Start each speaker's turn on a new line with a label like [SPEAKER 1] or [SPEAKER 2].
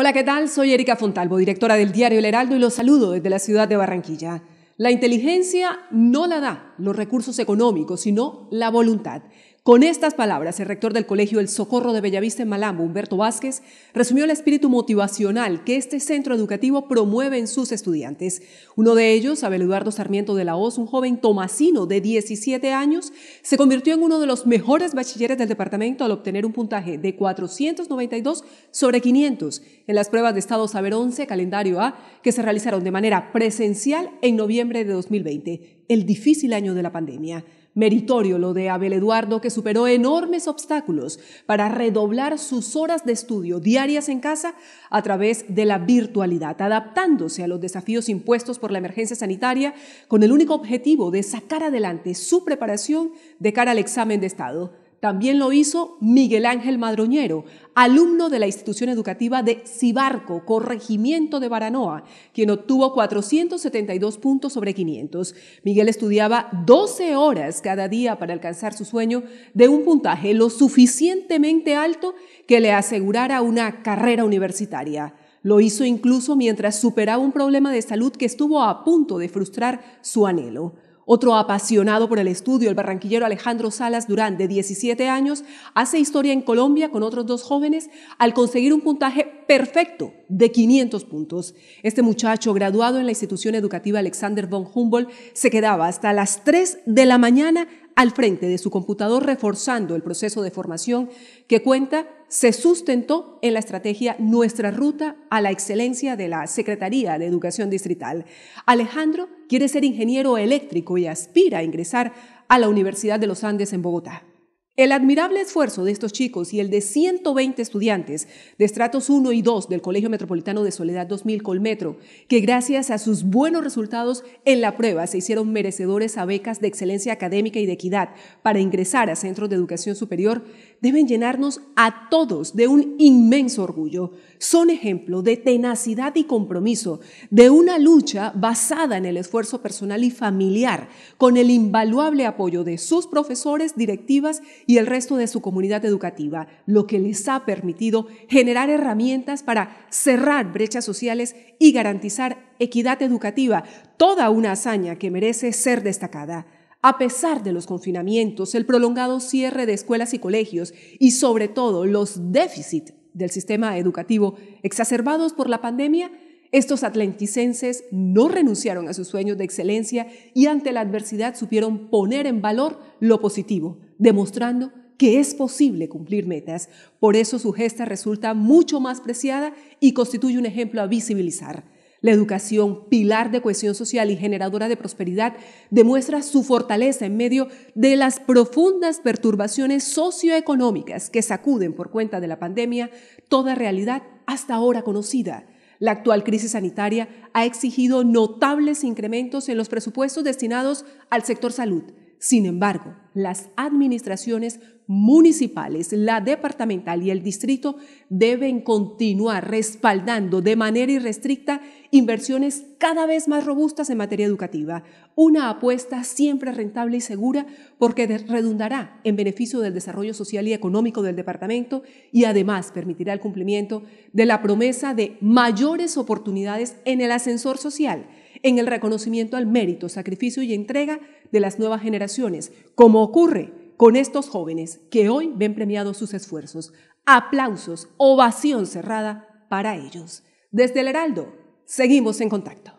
[SPEAKER 1] Hola, ¿qué tal? Soy Erika Fontalvo, directora del diario El Heraldo y los saludo desde la ciudad de Barranquilla. La inteligencia no la da los recursos económicos, sino la voluntad. Con estas palabras, el rector del Colegio El Socorro de Bellavista en Malambo, Humberto Vázquez, resumió el espíritu motivacional que este centro educativo promueve en sus estudiantes. Uno de ellos, Abel Eduardo Sarmiento de la Hoz, un joven tomasino de 17 años, se convirtió en uno de los mejores bachilleres del departamento al obtener un puntaje de 492 sobre 500 en las pruebas de Estado Saber 11, calendario A, que se realizaron de manera presencial en noviembre de 2020 el difícil año de la pandemia. Meritorio lo de Abel Eduardo, que superó enormes obstáculos para redoblar sus horas de estudio diarias en casa a través de la virtualidad, adaptándose a los desafíos impuestos por la emergencia sanitaria con el único objetivo de sacar adelante su preparación de cara al examen de Estado. También lo hizo Miguel Ángel Madroñero, alumno de la institución educativa de Cibarco, corregimiento de Baranoa, quien obtuvo 472 puntos sobre 500. Miguel estudiaba 12 horas cada día para alcanzar su sueño de un puntaje lo suficientemente alto que le asegurara una carrera universitaria. Lo hizo incluso mientras superaba un problema de salud que estuvo a punto de frustrar su anhelo. Otro apasionado por el estudio, el barranquillero Alejandro Salas Durán, 17 años, hace historia en Colombia con otros dos jóvenes al conseguir un puntaje perfecto de 500 puntos. Este muchacho, graduado en la institución educativa Alexander von Humboldt, se quedaba hasta las 3 de la mañana al frente de su computador reforzando el proceso de formación que cuenta se sustentó en la estrategia Nuestra Ruta a la Excelencia de la Secretaría de Educación Distrital. Alejandro quiere ser ingeniero eléctrico y aspira a ingresar a la Universidad de los Andes en Bogotá. El admirable esfuerzo de estos chicos y el de 120 estudiantes de estratos 1 y 2 del Colegio Metropolitano de Soledad 2000 Colmetro, que gracias a sus buenos resultados en la prueba se hicieron merecedores a becas de excelencia académica y de equidad para ingresar a centros de educación superior, deben llenarnos a todos de un inmenso orgullo. Son ejemplo de tenacidad y compromiso, de una lucha basada en el esfuerzo personal y familiar, con el invaluable apoyo de sus profesores, directivas y el resto de su comunidad educativa, lo que les ha permitido generar herramientas para cerrar brechas sociales y garantizar equidad educativa, toda una hazaña que merece ser destacada. A pesar de los confinamientos, el prolongado cierre de escuelas y colegios y sobre todo los déficits del sistema educativo exacerbados por la pandemia, estos atlanticenses no renunciaron a sus sueños de excelencia y ante la adversidad supieron poner en valor lo positivo, demostrando que es posible cumplir metas. Por eso su gesta resulta mucho más preciada y constituye un ejemplo a visibilizar. La educación, pilar de cohesión social y generadora de prosperidad, demuestra su fortaleza en medio de las profundas perturbaciones socioeconómicas que sacuden por cuenta de la pandemia toda realidad hasta ahora conocida. La actual crisis sanitaria ha exigido notables incrementos en los presupuestos destinados al sector salud, sin embargo, las administraciones municipales, la departamental y el distrito deben continuar respaldando de manera irrestricta inversiones cada vez más robustas en materia educativa, una apuesta siempre rentable y segura porque redundará en beneficio del desarrollo social y económico del departamento y además permitirá el cumplimiento de la promesa de mayores oportunidades en el ascensor social, en el reconocimiento al mérito, sacrificio y entrega de las nuevas generaciones, como ocurre con estos jóvenes que hoy ven premiados sus esfuerzos. Aplausos, ovación cerrada para ellos. Desde el Heraldo, seguimos en contacto.